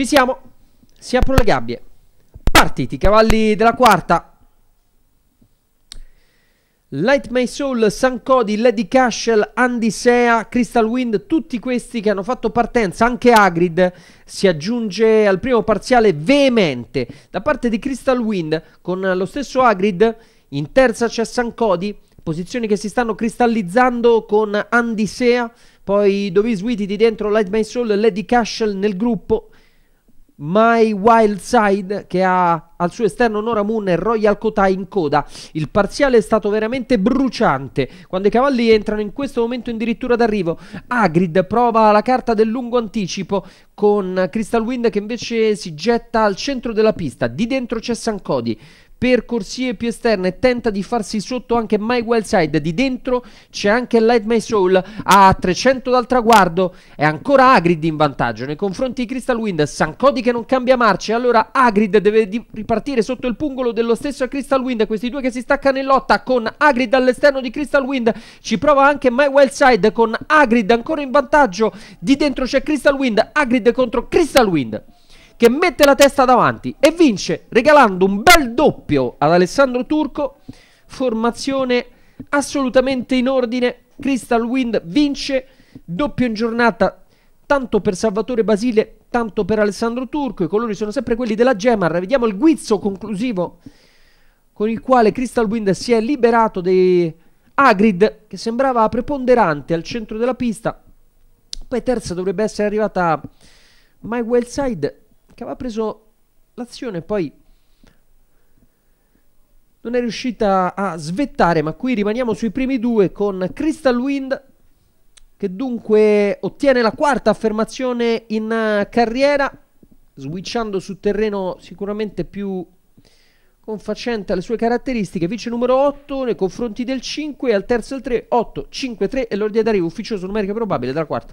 Ci siamo. Si aprono le gabbie. Partiti, cavalli della quarta. Light My Soul, Sancodi, Lady Cashel, Andy Crystal Wind, tutti questi che hanno fatto partenza, anche Agrid si aggiunge al primo parziale veemente da parte di Crystal Wind con lo stesso Agrid, in terza c'è San Sancodi, posizioni che si stanno cristallizzando con Andy poi Dovis Witty di dentro, Light My Soul, Lady Cashel nel gruppo, My Wild Side che ha al suo esterno Nora Moon e Royal Kota in coda. Il parziale è stato veramente bruciante quando i cavalli entrano in questo momento addirittura d'arrivo. Agrid prova la carta del lungo anticipo con Crystal Wind che invece si getta al centro della pista. Di dentro c'è San Sancodi per corsie più esterne, tenta di farsi sotto anche My Wellside di dentro c'è anche Light My Soul a 300 dal traguardo, è ancora Agrid in vantaggio nei confronti di Crystal Wind, Sancodi che non cambia marce allora Agrid deve ripartire sotto il pungolo dello stesso Crystal Wind, questi due che si staccano in lotta con Agrid all'esterno di Crystal Wind, ci prova anche My Wellside con Agrid ancora in vantaggio, di dentro c'è Crystal Wind, Agrid contro Crystal Wind che mette la testa davanti e vince regalando un bel doppio ad Alessandro Turco. Formazione assolutamente in ordine. Crystal Wind vince, doppio in giornata tanto per Salvatore Basile, tanto per Alessandro Turco. I colori sono sempre quelli della Gemar. Vediamo il guizzo conclusivo con il quale Crystal Wind si è liberato di Agrid, che sembrava preponderante al centro della pista. Poi terza dovrebbe essere arrivata My Wellside, che aveva preso l'azione poi non è riuscita a svettare, ma qui rimaniamo sui primi due con Crystal Wind che dunque ottiene la quarta affermazione in eh, carriera, switchando su terreno sicuramente più confacente alle sue caratteristiche, vice numero 8 nei confronti del 5 al terzo il 3, 8, 5, 3 e l'ordine d'arrivo ufficioso numerica probabile della quarta.